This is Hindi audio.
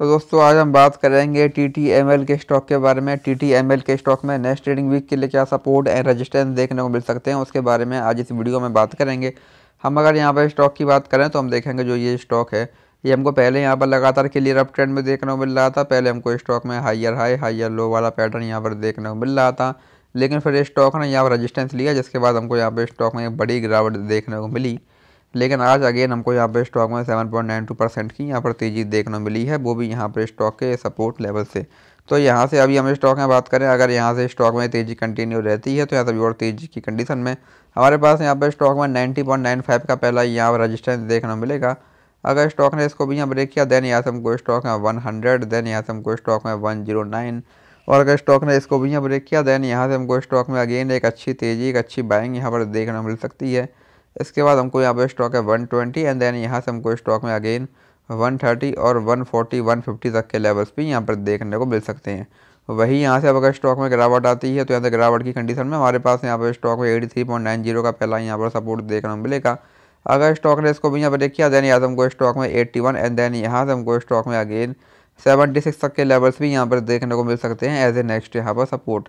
तो दोस्तों आज हम बात करेंगे टी टी एम एल के स्टॉक के बारे में टी टी एम एल के स्टॉक में नेक्स्ट ट्रेडिंग वीक के लिए क्या सपोर्ट एंड रेजिस्टेंस देखने को मिल सकते हैं उसके बारे में आज इस वीडियो में बात करेंगे हम अगर यहाँ पर स्टॉक की बात करें तो हम देखेंगे जो ये स्टॉक है ये हमको पहले यहाँ पर लगातार क्लियर अप ट्रेंड में देखने को मिल रहा था पहले हमको स्टॉक में हाइयर हाई हाइयर लो वाला पैटर्न यहाँ पर देखने को मिल रहा था लेकिन फिर स्टॉक ने यहाँ पर रजिस्टेंस लिया जिसके बाद हमको यहाँ पर स्टॉक में बड़ी गिरावट देखने को मिली लेकिन आज अगेन हमको यहाँ पर स्टॉक में seven point nine two percent की यहाँ पर तेज़ी देखने मिली है वो भी यहाँ पर स्टॉक के सपोर्ट लेवल से तो यहाँ से अभी हम स्टॉक में बात करें अगर यहाँ से स्टॉक में तेज़ी कंटिन्यू रहती है तो यहाँ से और तेज़ी की कंडीशन में हमारे पास यहाँ पर स्टॉक में नाइन्टी पॉइंट नाइन फाइव का पहला यहाँ पर रजिस्टेंस देखने मिलेगा अगर स्टॉक ने इसको भी यहाँ ब्रेक किया देन यहाँ से हमको स्टॉक में वन हंड्रेड देन यहाँ से हमको स्टॉक में वन जीरो नाइन और अगर स्टॉक ने इसको भी यहाँ ब्रेक किया देन यहाँ से हमको स्टॉक में अगेन एक अच्छी तेज़ी एक अच्छी बाइंग यहाँ पर देखने मिल सकती है इसके बाद हमको यहाँ पर स्टॉक है 120 एंड देन यहाँ से हमको स्टॉक में अगेन 130 और 140 150 तक के लेवल्स भी यहाँ पर देखने को मिल सकते हैं वही यहाँ से अब अगर स्टॉक में गिरावट आती है तो यहाँ से गिरावट की कंडीशन में हमारे पास यहाँ पर स्टॉक में eighty three point nine zero का पहला यहाँ पर सपोर्ट देखने को मिलेगा अगर स्टॉक ने इसको भी यहाँ पर देखिए देन यहाँ से हमको स्टॉक में एट्टी वन एंड देन यहाँ से हमको स्टॉक में अगेन सेवेंटी सिक्स तक के लेवल्स भी यहाँ पर देखने को मिल सकते हैं एज ए नेक्स्ट यहाँ पर सपोर्ट